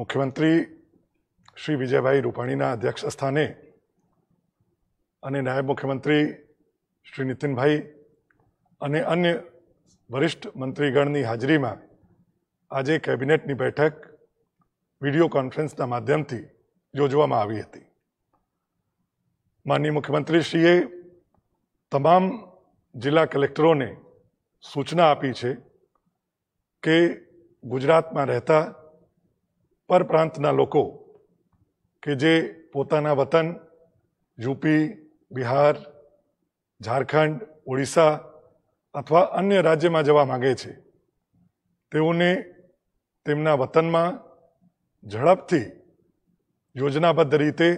મુખ્યમંત્રી શ્રી વિજયભાઈ રૂપાણીના અધ્યક્ષ સ્થાને અને નાયબ મુખ્યમંત્રી શ્રી નીતિનભાઈ અને અન્ય વરિષ્ઠ મંત્રીગણની હાજરીમાં આજે કેબિનેટની બેઠક વિડીયો કોન્ફરન્સના માધ્યમથી યોજવામાં આવી હતી માનનીય મુખ્યમંત્રીશ્રીએ તમામ જિલ્લા કલેક્ટરોને સૂચના આપી છે કે ગુજરાતમાં રહેતા પરપ્રાંતના લોકો કે જે પોતાના વતન યુપી બિહાર ઝારખંડ ઓડિશા અથવા અન્ય રાજ્યમાં જવા માગે છે તેઓને તેમના વતનમાં ઝડપથી યોજનાબદ્ધ રીતે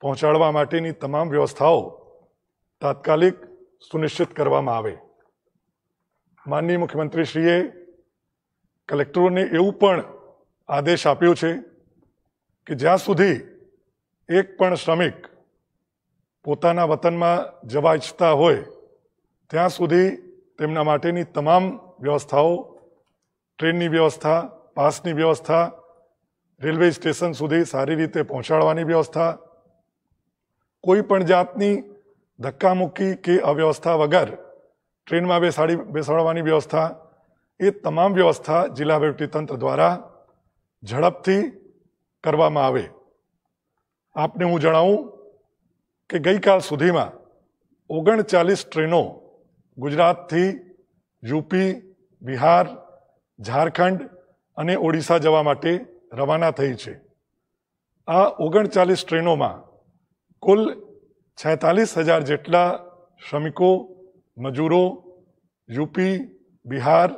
પહોંચાડવા માટેની તમામ વ્યવસ્થાઓ તાત્કાલિક સુનિશ્ચિત કરવામાં આવે માનનીય મુખ્યમંત્રીશ્રીએ કલેક્ટરોને એવું પણ આદેશ આપ્યો છે કે જ્યાં સુધી એક પણ શ્રમિક પોતાના વતનમાં જવા ઈચ્છતા હોય ત્યાં સુધી તેમના માટેની તમામ વ્યવસ્થાઓ ટ્રેનની વ્યવસ્થા પાસની વ્યવસ્થા રેલવે સ્ટેશન સુધી સારી રીતે પહોંચાડવાની વ્યવસ્થા કોઈ પણ જાતની ધક્કામુક્કી કે અવ્યવસ્થા વગર ટ્રેનમાં બેસાડી બેસાડવાની વ્યવસ્થા એ તમામ વ્યવસ્થા જિલ્લા વહીવટીતંત્ર દ્વારા ઝડપથી કરવામાં આવે આપને હું જણાવું કે ગઈકાલ સુધીમાં ઓગણચાલીસ ટ્રેનો ગુજરાતથી યુપી બિહાર ઝારખંડ અને ઓડિશા જવા માટે રવાના થઈ છે આ ઓગણચાલીસ ટ્રેનોમાં કુલ છેતાલીસ હજાર જેટલા શ્રમિકો મજૂરો યુપી બિહાર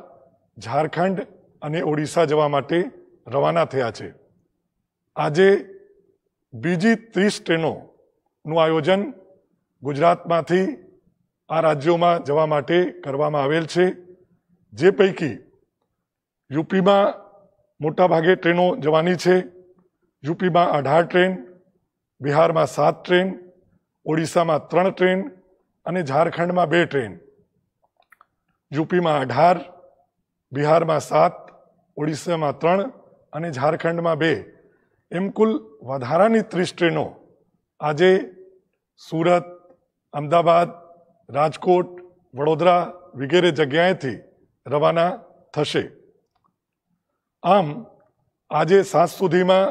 ઝારખંડ અને ઓડિશા જવા માટે રવાના થયા છે આજે બીજી ત્રીસ ટ્રેનોનું આયોજન ગુજરાતમાંથી આ રાજ્યોમાં જવા માટે કરવામાં આવેલ છે જે પૈકી યુપીમાં મોટાભાગે ટ્રેનો જવાની છે યુપીમાં અઢાર ટ્રેન બિહારમાં સાત ટ્રેન ઓડિશામાં ત્રણ ટ્રેન અને ઝારખંડમાં બે ટ્રેન યુપીમાં અઢાર બિહારમાં સાત ઓડિશામાં ત્રણ અને ઝારખંડમાં બે એમ કુલ વધારાની ત્રીસ ટ્રેનો આજે સુરત અમદાવાદ રાજકોટ વડોદરા વગેરે જગ્યાએથી રવાના થશે આમ આજે સાંજ સુધીમાં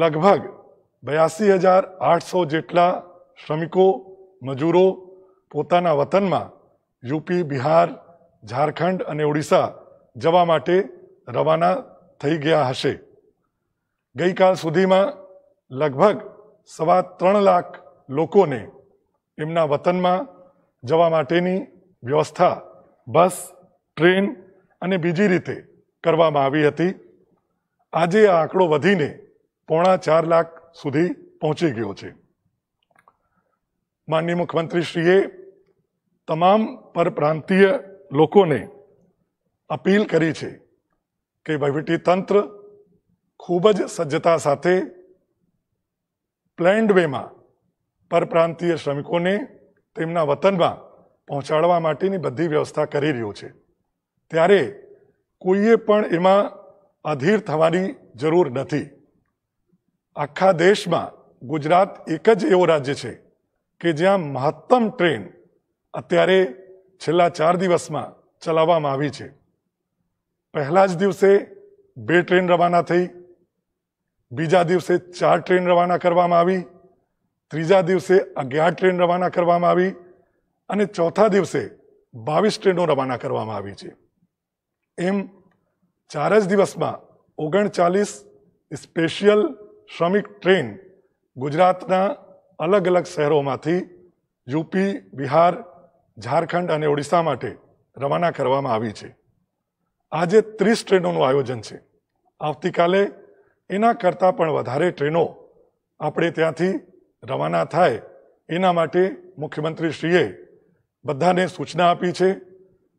લગભગ બયાસી હજાર આઠસો જેટલા શ્રમિકો મજૂરો પોતાના વતનમાં યુપી બિહાર ઝારખંડ અને ઓડિશા જવા માટે રવાના થઈ ગયા હશે ગઈકાલ સુધીમાં લગભગ સવા ત્રણ લાખ લોકોને એમના વતનમાં જવા માટેની વ્યવસ્થા બસ ટ્રેન અને બીજી રીતે કરવામાં આવી હતી આજે આ આંકડો વધીને પોણા ચાર લાખ સુધી પહોંચી ગયો છે માનનીય મુખ્યમંત્રીશ્રીએ તમામ પરપ્રાંતીય લોકોને અપીલ કરી છે કે વહીવટી તંત્ર ખૂબ જ સજ્જતા સાથે પ્લેન્ડ વેમાં પરપ્રાંતીય શ્રમિકોને તેમના વતનમાં પહોંચાડવા માટેની બધી વ્યવસ્થા કરી રહ્યો છે ત્યારે કોઈએ પણ એમાં અધીર થવાની જરૂર નથી આખા દેશમાં ગુજરાત એક જ એવો રાજ્ય છે કે જ્યાં મહત્તમ ટ્રેન અત્યારે છેલ્લા ચાર દિવસમાં ચલાવવામાં આવી છે પહેલા જ દિવસે બે ટ્રેન રવાના થઈ બીજા દિવસે ચાર ટ્રેન રવાના કરવામાં આવી ત્રીજા દિવસે અગિયાર ટ્રેન રવાના કરવામાં આવી અને ચોથા દિવસે બાવીસ ટ્રેનો રવાના કરવામાં આવી છે એમ ચાર જ દિવસમાં ઓગણચાલીસ સ્પેશિયલ શ્રમિક ટ્રેન ગુજરાતના અલગ અલગ શહેરોમાંથી યુપી બિહાર ઝારખંડ અને ઓડિશા માટે રવાના કરવામાં આવી છે આજે ત્રીસ ટ્રેનોનું આયોજન છે આવતીકાલે એના કરતાં પણ વધારે ટ્રેનો આપણે ત્યાંથી રવાના થાય એના માટે મુખ્યમંત્રીશ્રીએ બધાને સૂચના આપી છે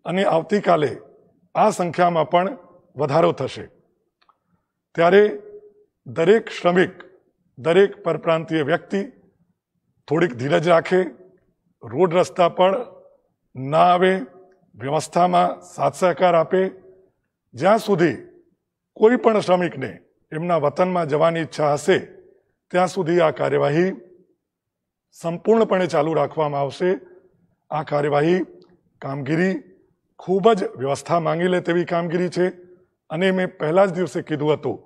અને આવતીકાલે આ સંખ્યામાં પણ વધારો થશે ત્યારે દરેક શ્રમિક દરેક પરપ્રાંતીય વ્યક્તિ થોડીક ધીરજ રાખે રોડ રસ્તા પણ ના આવે વ્યવસ્થામાં સાથ સહકાર આપે જ્યાં સુધી કોઈ પણ શ્રમિકને એમના વતનમાં જવાની ઈચ્છા હશે ત્યાં સુધી આ કાર્યવાહી સંપૂર્ણપણે ચાલુ રાખવામાં આવશે આ કાર્યવાહી કામગીરી ખૂબ જ વ્યવસ્થા માંગી લે તેવી કામગીરી છે અને મેં પહેલા જ દિવસે કીધું હતું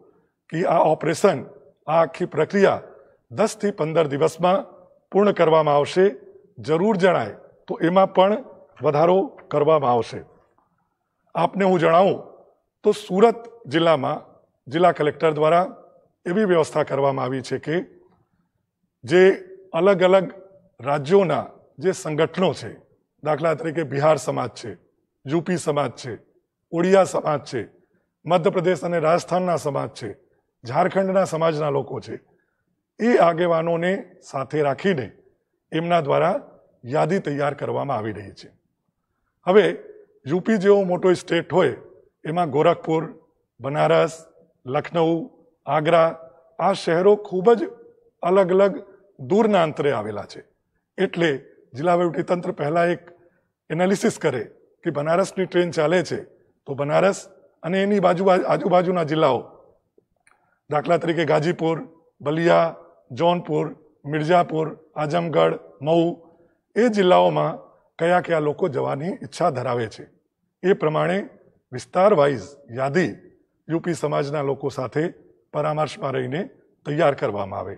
કે આ ઓપરેશન આ આખી પ્રક્રિયા દસથી પંદર દિવસમાં પૂર્ણ કરવામાં આવશે જરૂર જણાય તો એમાં પણ વધારો કરવામાં આવશે આપને હું જણાવું તો સુરત જિલ્લામાં જિલ્લા કલેક્ટર દ્વારા એવી વ્યવસ્થા કરવામાં આવી છે કે જે અલગ અલગ રાજ્યોના જે સંગઠનો છે દાખલા તરીકે બિહાર સમાજ છે યુપી સમાજ છે ઓડિયા સમાજ છે મધ્યપ્રદેશ અને રાજસ્થાનના સમાજ છે ઝારખંડના સમાજના લોકો છે એ આગેવાનોને સાથે રાખીને એમના દ્વારા યાદી તૈયાર કરવામાં આવી રહી છે હવે યુપી જેવો મોટો સ્ટેટ હોય એમાં ગોરખપુર બનારસ લખનઉ આગ્રા આ શહેરો ખૂબ જ અલગ અલગ દૂરના અંતરે આવેલા છે એટલે જિલ્લા તંત્ર પહેલાં એક એનાલિસિસ કરે કે બનારસની ટ્રેન ચાલે છે તો બનારસ અને એની બાજુ આજુબાજુના જિલ્લાઓ દાખલા તરીકે ગાજીપુર બલિયા જૌનપુર મિર્જાપુર આઝમગઢ મઉ એ જિલ્લાઓમાં કયા કયા લોકો જવાની ઈચ્છા ધરાવે છે એ પ્રમાણે વિસ્તાર વાઇઝ યાદી યુપી સમાજના લોકો સાથે પરામર્શમાં રહીને તૈયાર કરવામાં આવે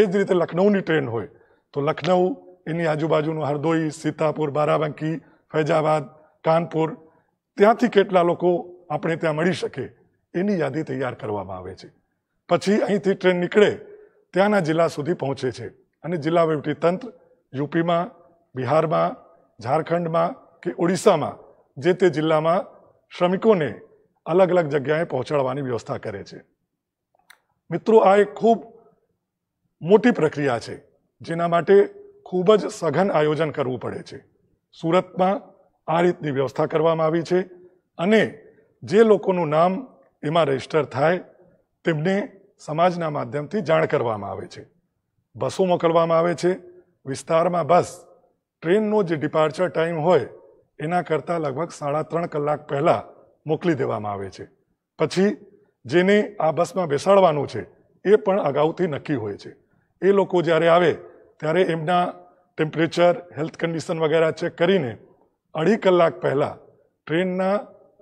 એ જ રીતે લખનૌની ટ્રેન હોય તો લખનૌ એની આજુબાજુનું હરદોઈ સીતાપુર બારાબંકી ફૈજાબાદ કાનપુર ત્યાંથી કેટલા લોકો આપણે ત્યાં મળી શકે એની યાદી તૈયાર કરવામાં આવે છે પછી અહીંથી ટ્રેન નીકળે ત્યાંના જિલ્લા સુધી પહોંચે છે અને જિલ્લા તંત્ર યુપીમાં બિહારમાં ઝારખંડમાં કે ઓડિશામાં જે તે જિલ્લામાં શ્રમિકોને અલગ અલગ જગ્યાએ પહોંચાડવાની વ્યવસ્થા કરે છે મિત્રો આ એક ખૂબ મોટી પ્રક્રિયા છે જેના માટે ખૂબ જ સઘન આયોજન કરવું પડે છે સુરતમાં આ રીતની વ્યવસ્થા કરવામાં આવી છે અને જે લોકોનું નામ એમાં રજીસ્ટર થાય તેમને સમાજના માધ્યમથી જાણ કરવામાં આવે છે બસો મોકલવામાં આવે છે વિસ્તારમાં બસ ટ્રેનનો જે ડિપાર્ચર ટાઈમ હોય એના કરતાં લગભગ સાડા ત્રણ કલાક પહેલાં મોકલી દેવામાં આવે છે પછી જેને આ બસમાં બેસાડવાનું છે એ પણ અગાઉથી નક્કી હોય છે એ લોકો જ્યારે આવે ત્યારે એમના ટેમ્પરેચર હેલ્થ કન્ડિશન વગેરે ચેક કરીને અઢી કલાક પહેલાં ટ્રેનના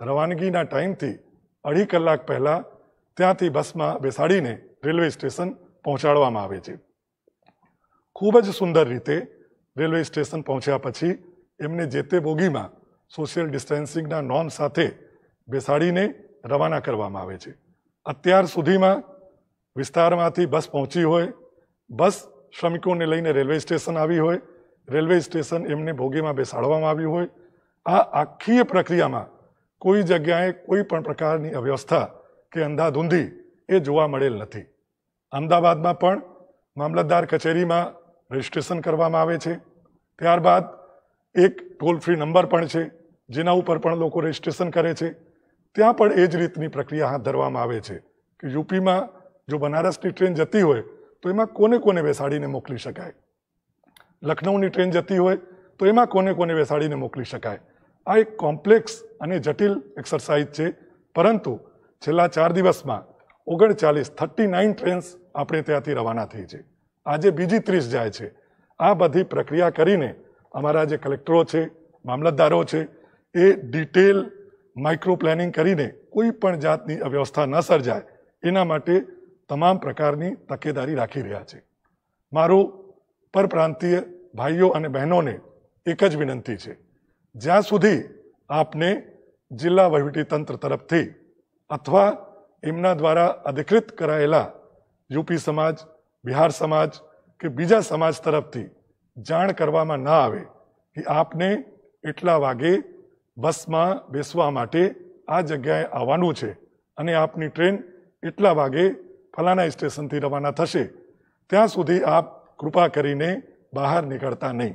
રવાનગીના ટાઈમથી અઢી કલાક પહેલાં ત્યાંથી બસમાં બેસાડીને રેલવે સ્ટેશન પહોંચાડવામાં આવે છે ખૂબ જ સુંદર રીતે રેલવે સ્ટેશન પહોંચ્યા પછી એમને જે તે બોગીમાં સોશિયલ ડિસ્ટન્સિંગના નોમ સાથે બેસાડીને રવાના કરવામાં આવે છે અત્યાર સુધીમાં વિસ્તારમાંથી બસ પહોંચી હોય બસ શ્રમિકોને લઈને રેલવે સ્ટેશન આવી હોય રેલવે સ્ટેશન એમને ભોગીમાં બેસાડવામાં આવ્યું હોય આ આખી પ્રક્રિયામાં કોઈ જગ્યાએ કોઈ પણ પ્રકારની અવ્યવસ્થા કે અંધાધૂંધી એ જોવા મળેલ નથી અમદાવાદમાં પણ મામલતદાર કચેરીમાં રજિસ્ટ્રેશન કરવામાં આવે છે ત્યારબાદ એક ટોલ ફ્રી નંબર પણ છે જેના ઉપર પણ લોકો રજીસ્ટ્રેશન કરે છે ત્યાં પણ એ જ રીતની પ્રક્રિયા હાથ ધરવામાં આવે છે કે યુપીમાં જો બનારસની ટ્રેન જતી હોય તો એમાં કોને કોને બેસાડીને મોકલી શકાય લખનૌની ટ્રેન જતી હોય તો એમાં કોને કોને બેસાડીને મોકલી શકાય આ એક કોમ્પ્લેક્સ અને જટિલ એક્સરસાઇઝ છે પરંતુ છેલ્લા ચાર દિવસમાં ઓગણચાલીસ થર્ટી નાઇન ટ્રેન્સ આપણે ત્યાંથી રવાના થઈ છે આજે બીજી ત્રીસ જાય છે આ બધી પ્રક્રિયા કરીને અમારા જે કલેક્ટરો છે મામલતદારો છે એ ડિટેલ માઇક્રો પ્લાનિંગ કરીને કોઈ પણ જાતની અવ્યવસ્થા ન સર્જાય એના માટે તમામ પ્રકારની તકેદારી રાખી રહ્યા છે મારું પરપ્રાંતીય ભાઈઓ અને બહેનોને એક જ વિનંતી છે જ્યાં સુધી આપને જિલ્લા વહીવટીતંત્ર તરફથી અથવા એમના દ્વારા અધિકૃત કરાયેલા યુપી સમાજ બિહાર સમાજ કે બીજા સમાજ તરફથી જાણ કરવામાં ન આવે કે આપને એટલા વાગે બસમાં બેસવા માટે આ જગ્યાએ આવવાનું છે અને આપની ટ્રેન એટલા વાગે ફલાણા સ્ટેશનથી રવાના થશે ત્યાં સુધી આપ કૃપા કરીને બહાર નીકળતા નહીં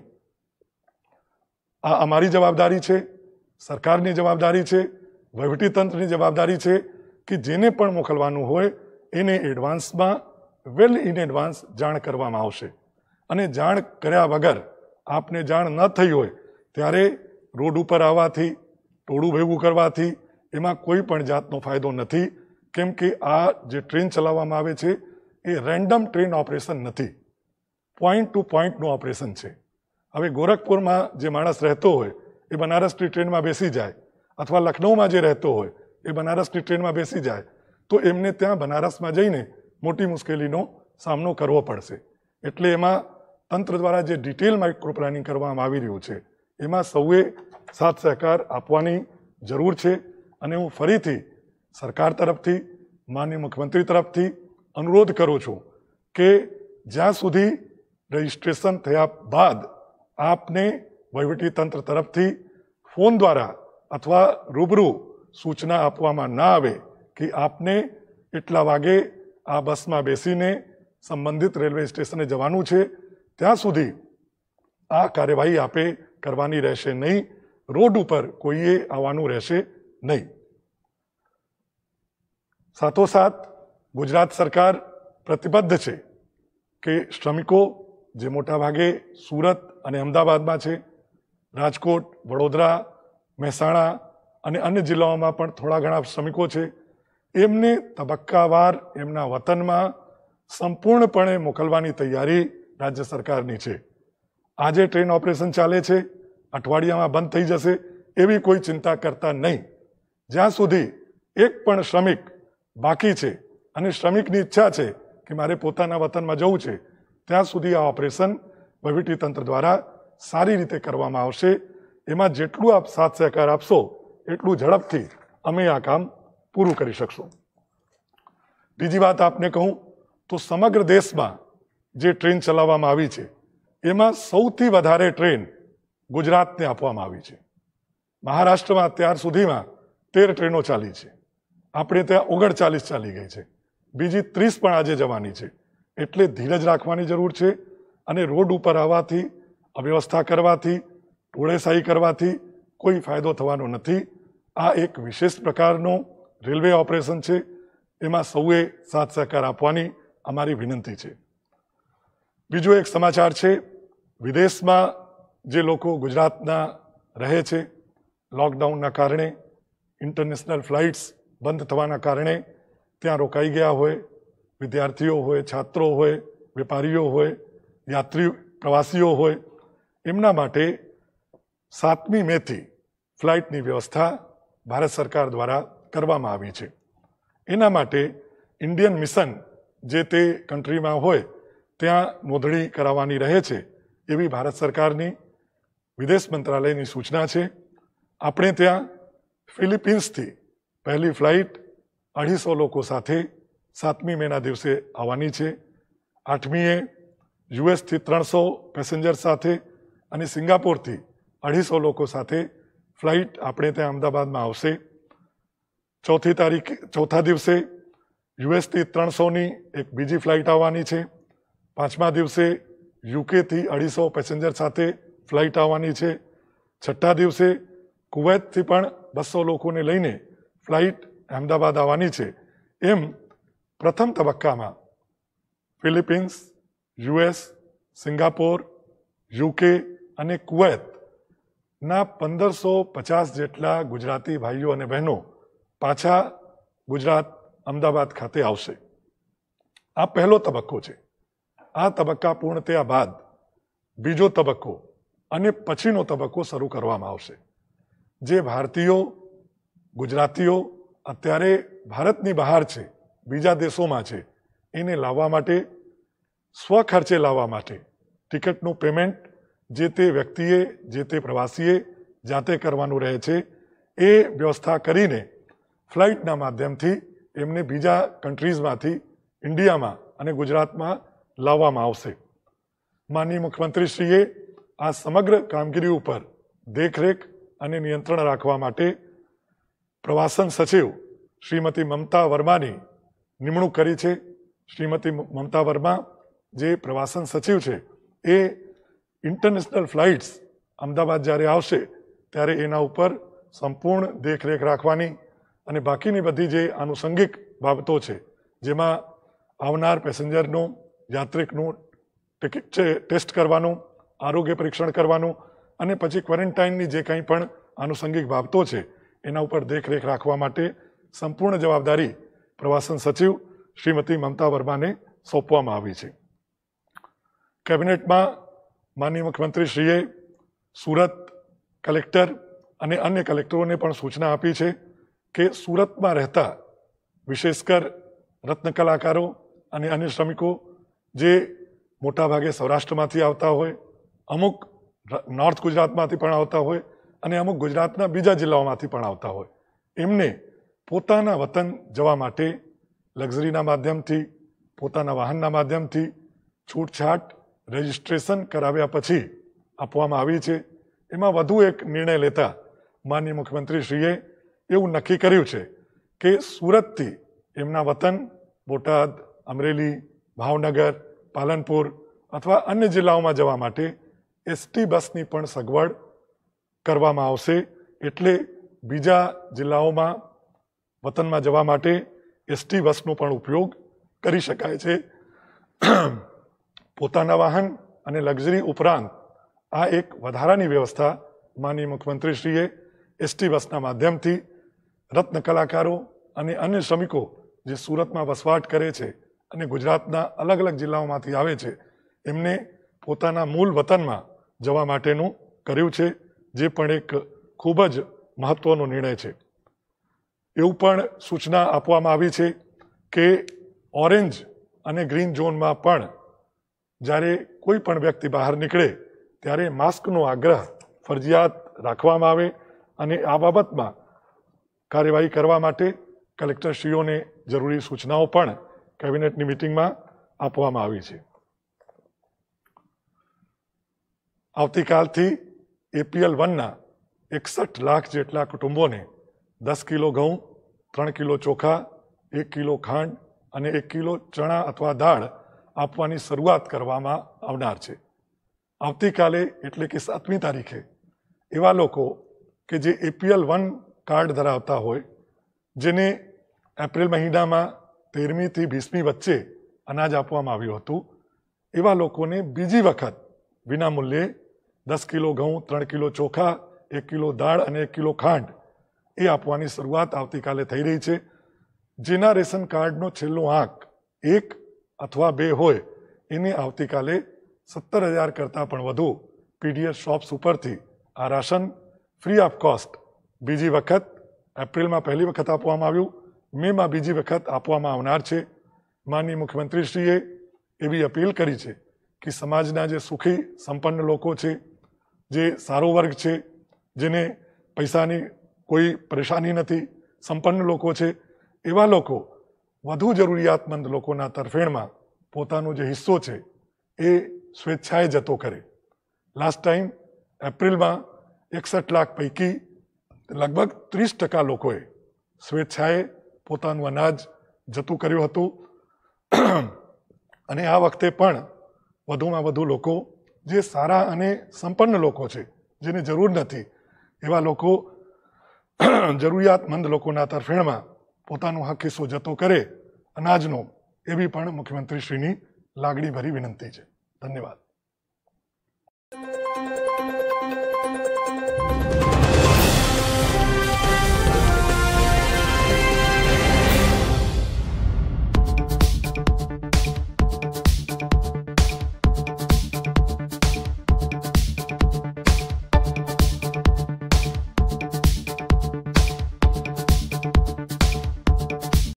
આ અમારી જવાબદારી છે સરકારની જવાબદારી છે વહીવટીતંત્રની જવાબદારી છે કે જેને પણ મોકલવાનું હોય એને એડવાન્સમાં વેલ ઇન એડવાન્સ જાણ કરવામાં આવશે અને જાણ કર્યા વગર આપને જાણ ન થઈ હોય ત્યારે રોડ ઉપર આવવાથી ટોળું ભેગું કરવાથી એમાં કોઈ પણ જાતનો ફાયદો નથી કેમ કે આ જે ટ્રેન ચલાવવામાં આવે છે એ રેન્ડમ ટ્રેન ઓપરેશન નથી પોઈન્ટ ટુ પોઈન્ટનું ઓપરેશન છે હવે ગોરખપુરમાં જે માણસ રહેતો હોય એ બનારસની ટ્રેનમાં બેસી જાય અથવા લખનૌમાં જે રહેતો હોય એ બનારસની ટ્રેનમાં બેસી જાય તો એમને ત્યાં બનારસમાં જઈને મોટી મુશ્કેલીનો સામનો કરવો પડશે એટલે એમાં તંત્ર દ્વારા જે ડિટેલ માઇક્રો પ્લાનિંગ કરવામાં આવી રહ્યું છે એમાં સૌએ સાથ સહકાર આપવાની જરૂર છે અને હું ફરીથી સરકાર તરફથી માનનીય મુખ્યમંત્રી તરફથી અનુરોધ કરું છું કે જ્યાં સુધી રજિસ્ટ્રેશન થયા બાદ આપને તંત્ર તરફથી ફોન દ્વારા અથવા રૂબરૂ સૂચના આપવામાં ના આવે કે આપને એટલા વાગે આ બસમાં બેસીને સંબંધિત રેલવે સ્ટેશને જવાનું છે ત્યાં સુધી આ કાર્યવાહી આપે કરવાની રહેશે નહીં રોડ ઉપર કોઈએ આવવાનું રહેશે નહીં સાથોસાથ ગુજરાત સરકાર પ્રતિબદ્ધ છે કે શ્રમિકો જે મોટાભાગે સુરત અને અમદાવાદમાં છે રાજકોટ વડોદરા મહેસાણા અને અન્ય જિલ્લાઓમાં પણ થોડા ઘણા શ્રમિકો છે એમને તબક્કાવાર એમના વતનમાં સંપૂર્ણપણે મોકલવાની તૈયારી રાજ્ય સરકારની છે આજે ટ્રેન ઓપરેશન ચાલે છે અઠવાડિયામાં બંધ થઈ જશે એવી કોઈ ચિંતા કરતા નહીં જ્યાં સુધી એક પણ શ્રમિક બાકી છે અને શ્રમિકની ઈચ્છા છે કે મારે પોતાના વતનમાં જવું છે ત્યાં સુધી આ ઓપરેશન વહીવટી તંત્ર દ્વારા સારી રીતે કરવામાં આવશે એમાં જેટલું આપ સાથ સહકાર આપશો એટલું ઝડપથી અમે આ કામ પૂરું કરી શકશું બીજી વાત આપને કહું તો સમગ્ર દેશમાં જે ટ્રેન ચલાવવામાં આવી છે એમાં સૌથી વધારે ટ્રેન ગુજરાતને આપવામાં આવી છે મહારાષ્ટ્રમાં અત્યાર સુધીમાં તેર ટ્રેનો ચાલી છે આપણે ત્યાં ઓગણચાલીસ ચાલી ગઈ છે બીજી ત્રીસ પણ આજે જવાની છે એટલે ધીરજ રાખવાની જરૂર છે અને રોડ ઉપર આવવાથી અવ્યવસ્થા કરવાથી ટોળેસાઈ કરવાથી કોઈ ફાયદો થવાનો નથી આ એક વિશેષ પ્રકારનો રેલવે ઓપરેશન છે એમાં સૌએ સાથ સહકાર આપવાની અમારી વિનંતી છે બીજો એક સમાચાર છે વિદેશમાં જે લોકો ગુજરાતના રહે છે લોકડાઉનના કારણે ઇન્ટરનેશનલ ફ્લાઇટ્સ બંધ થવાના કારણે ત્યાં રોકાઈ ગયા હોય વિદ્યાર્થીઓ હોય છાત્રો હોય વેપારીઓ હોય યાત્રી પ્રવાસીઓ હોય એમના માટે સાતમી મેથી ફ્લાઇટની વ્યવસ્થા ભારત સરકાર દ્વારા કરવામાં આવી છે એના માટે ઇન્ડિયન મિશન જે તે કન્ટ્રીમાં હોય ત્યાં નોંધણી કરાવવાની રહે છે એવી ભારત સરકારની વિદેશ મંત્રાલયની સૂચના છે આપણે ત્યાં ફિલિપિન્સથી પહેલી ફ્લાઇટ અઢીસો લોકો સાથે સાતમી મેના દિવસે આવવાની છે આઠમીએ યુએસથી ત્રણસો પેસેન્જર સાથે અને સિંગાપોરથી અઢીસો લોકો સાથે ફ્લાઇટ આપણે ત્યાં અમદાવાદમાં આવશે ચોથી તારીખે ચોથા દિવસે યુએસથી ત્રણસોની એક બીજી ફ્લાઇટ આવવાની છે પાંચમા દિવસે યુકેથી અઢીસો પેસેન્જર સાથે ફ્લાઇટ આવવાની છે છઠ્ઠા દિવસે કુવૈતથી પણ બસો લોકોને લઈને ફ્લાઇટ અહેમદાબાદ આવવાની છે એમ પ્રથમ તબક્કામાં ફિલિપિન્સ યુએસ સિંગાપોર યુકે અને કુવૈતના પંદરસો પચાસ જેટલા ગુજરાતી ભાઈઓ અને બહેનો પાછા ગુજરાત અમદાવાદ ખાતે આવશે આ પહેલો તબક્કો છે આ તબક્કા પૂર્ણ થયા બાદ બીજો તબક્કો અને પછીનો તબક્કો શરૂ કરવામાં આવશે જે ભારતીયો ગુજરાતીઓ અત્યારે ભારતની બહાર છે બીજા દેશોમાં છે એને લાવવા માટે સ્વખર્ચે લાવવા માટે ટિકિટનું પેમેન્ટ જે તે વ્યક્તિએ જે તે પ્રવાસીએ જાતે કરવાનું રહે છે એ વ્યવસ્થા કરીને ફ્લાઇટના માધ્યમથી એમને બીજા કન્ટ્રીઝમાંથી ઇન્ડિયામાં અને ગુજરાતમાં લાવવામાં આવશે માનનીય મુખ્યમંત્રીશ્રીએ આ સમગ્ર કામગીરી ઉપર દેખરેખ અને નિયંત્રણ રાખવા માટે પ્રવાસન સચિવ શ્રીમતી મમતા વર્માની નિમણૂક કરી છે શ્રીમતી મમતા વર્મા જે પ્રવાસન સચિવ છે એ ઇન્ટરનેશનલ ફ્લાઇટ્સ અમદાવાદ જ્યારે આવશે ત્યારે એના ઉપર સંપૂર્ણ દેખરેખ રાખવાની અને બાકીની બધી જે આનુષંગિક બાબતો છે જેમાં આવનાર પેસેન્જરનું યાત્રિકનું ટિકિટ છે ટેસ્ટ કરવાનું આરોગ્ય પરીક્ષણ કરવાનું અને પછી ક્વોરન્ટાઇનની જે કંઈ પણ આનુષંગિક બાબતો છે એના ઉપર દેખરેખ રાખવા માટે સંપૂર્ણ જવાબદારી પ્રવાસન સચિવ શ્રીમતી મમતા વર્માને સોંપવામાં આવી છે કેબિનેટમાં માનનીય મુખ્યમંત્રીશ્રીએ સુરત કલેક્ટર અને અન્ય કલેક્ટરોને પણ સૂચના આપી છે કે સુરતમાં રહેતા વિશેષકર રત્નકલાકારો અને અન્ય શ્રમિકો જે મોટાભાગે સૌરાષ્ટ્રમાંથી આવતા હોય અમુક નોર્થ ગુજરાતમાંથી પણ આવતા હોય અને અમુક ગુજરાતના બીજા જિલ્લાઓમાંથી પણ આવતા હોય એમને પોતાના વતન જવા માટે લક્ઝરીના માધ્યમથી પોતાના વાહનના માધ્યમથી છૂટછાટ રજિસ્ટ્રેશન કરાવ્યા પછી આપવામાં આવી છે એમાં વધુ એક નિર્ણય લેતા માનનીય મુખ્યમંત્રીશ્રીએ એવું નક્કી કર્યું છે કે સુરતથી એમના વતન બોટાદ અમરેલી ભાવનગર પાલનપુર અથવા અન્ય જિલ્લાઓમાં જવા માટે એસટી બસની પણ સગવડ કરવામાં આવશે એટલે બીજા જિલ્લાઓમાં વતનમાં જવા માટે એસટી બસનો પણ ઉપયોગ કરી શકાય છે પોતાના વાહન અને લક્ઝરી ઉપરાંત આ એક વધારાની વ્યવસ્થા માનીય મુખ્યમંત્રીશ્રીએ એસટી બસના માધ્યમથી રત્ન કલાકારો અને અન્ય શ્રમિકો જે સુરતમાં વસવાટ કરે છે અને ગુજરાતના અલગ અલગ જિલ્લાઓમાંથી આવે છે એમને પોતાના મૂળ વતનમાં જવા માટેનું કર્યું છે જે પણ એક ખૂબ જ મહત્ત્વનો નિર્ણય છે એવું પણ સૂચના આપવામાં આવી છે કે ઓરેન્જ અને ગ્રીન ઝોનમાં પણ જ્યારે કોઈ પણ વ્યક્તિ બહાર નીકળે ત્યારે માસ્કનો આગ્રહ ફરજિયાત રાખવામાં આવે અને આ બાબતમાં કાર્યવાહી કરવા માટે કલેક્ટરશ્રીઓને જરૂરી સૂચનાઓ પણ કેબિનેટની મિટિંગમાં આપવામાં આવી છે આવતીકાલથી એપીએલ વનના એકસઠ લાખ જેટલા કુટુંબોને દસ કિલો ઘઉં ત્રણ કિલો ચોખા એક કિલો ખાંડ અને એક કિલો ચણા અથવા દાળ આપવાની શરૂઆત કરવામાં આવનાર છે આવતીકાલે એટલે કે સાતમી તારીખે એવા લોકો કે જે એપીએલ વન કાર્ડ ધરાવતા હોય જેને એપ્રિલ મહિનામાં તર્મીતી બીસ્મી બચ્ચે અનાજ આપવામાં આવ્યુ હતું એવા લોકો ને બીજી વખત વિના મૂલ્યે 10 કિલો ઘઉં 3 કિલો ચોખા 1 કિલો દાળ અને 1 કિલો ખાંડ એ આપવાની શરૂઆત આવતીકાલે થઈ રહી છે જીના રેશન કાર્ડ નો છેલ્લો આંક 1 अथवा 2 હોય એને આવતીકાલે 70000 કરતા પણ વધુ પીટીએસ શોપ્સ ઉપરથી આ राशन ફ્રી ઓફ કોસ્ટ બીજી વખત એપ્રિલ માં પહેલી વખત આપવામાં આવ્યુ મેમાં બીજી વખત આપવામાં આવનાર છે માનનીય મુખ્યમંત્રીશ્રીએ એવી અપીલ કરી છે કે સમાજના જે સુખી સંપન્ન લોકો છે જે સારો વર્ગ છે જેને પૈસાની કોઈ પરેશાની નથી સંપન્ન લોકો છે એવા લોકો વધુ જરૂરિયાતમંદ લોકોના તરફેણમાં પોતાનો જે હિસ્સો છે એ સ્વેચ્છાએ જતો કરે લાસ્ટ ટાઈમ એપ્રિલમાં એકસઠ લાખ પૈકી લગભગ ત્રીસ ટકા લોકોએ સ્વેચ્છાએ પોતાનું અનાજ જતું કર્યું હતું અને આ વખતે પણ વધુમાં વધુ લોકો જે સારા અને સંપન્ન લોકો છે જેને જરૂર નથી એવા લોકો જરૂરિયાતમંદ લોકોના તરફેણમાં પોતાનો હક હિસ્સો જતો કરે અનાજનો એવી પણ મુખ્યમંત્રીશ્રીની લાગણીભરી વિનંતી છે ધન્યવાદ